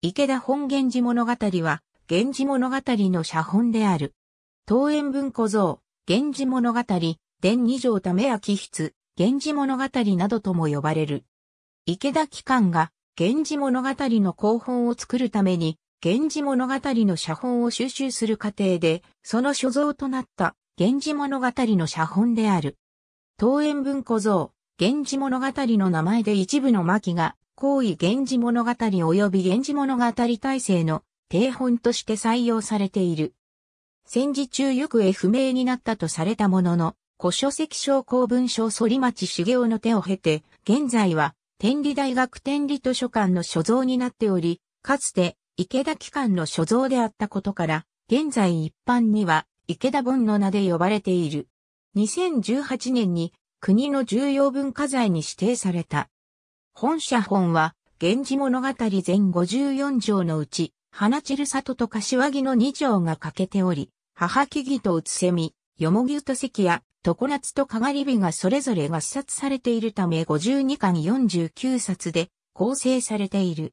池田本源氏物語は、源氏物語の写本である。東園文庫像、源氏物語、伝二条ため秋筆、源氏物語などとも呼ばれる。池田機関が、源氏物語の広本を作るために、源氏物語の写本を収集する過程で、その所蔵となった、源氏物語の写本である。東園文庫像、源氏物語の名前で一部の巻が、行為源氏物語及び源氏物語体制の定本として採用されている。戦時中行方不明になったとされたものの、古書籍小公文書反町茂雄の手を経て、現在は天理大学天理図書館の所蔵になっており、かつて池田機関の所蔵であったことから、現在一般には池田本の名で呼ばれている。2018年に国の重要文化財に指定された。本社本は、源氏物語全54条のうち、花散里と柏木の2条が欠けており、母木木とうつせみ、よもぎゅと関や、常夏とかがり火がそれぞれ合冊されているため52巻49冊で構成されている。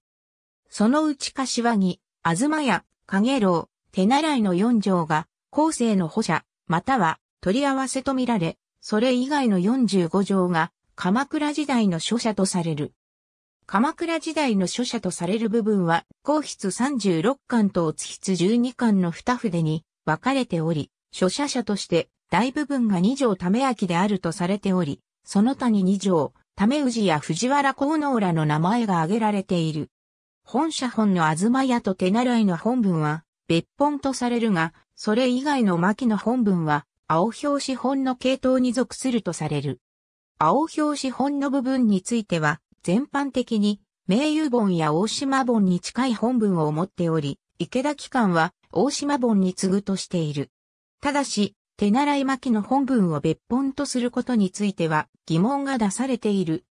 そのうち柏木、あずまや、かげろう、手習いの4条が、後世の補者、または取り合わせとみられ、それ以外の45条が、鎌倉時代の書写とされる。鎌倉時代の書写とされる部分は、皇筆36巻と乙筆12巻の二筆に分かれており、書写者として大部分が二条為明であるとされており、その他に二条、為氏や藤原幸能らの名前が挙げられている。本社本の東屋と手習いの本文は、別本とされるが、それ以外の牧の本文は、青表紙本の系統に属するとされる。青表紙本の部分については、全般的に、名誉本や大島本に近い本文を持っており、池田機関は大島本に次ぐとしている。ただし、手習い巻きの本文を別本とすることについては疑問が出されている。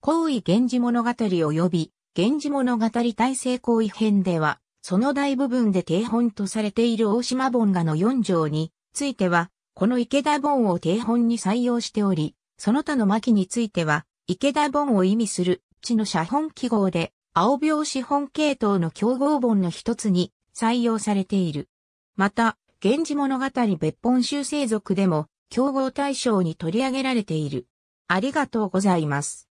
行為源氏物語及び、源氏物語大成行為編では、その大部分で定本とされている大島本画の4条については、この池田本を定本に採用しており、その他の巻については、池田本を意味する地の写本記号で、青病資本系統の競合本の一つに採用されている。また、源氏物語別本修正族でも、競合対象に取り上げられている。ありがとうございます。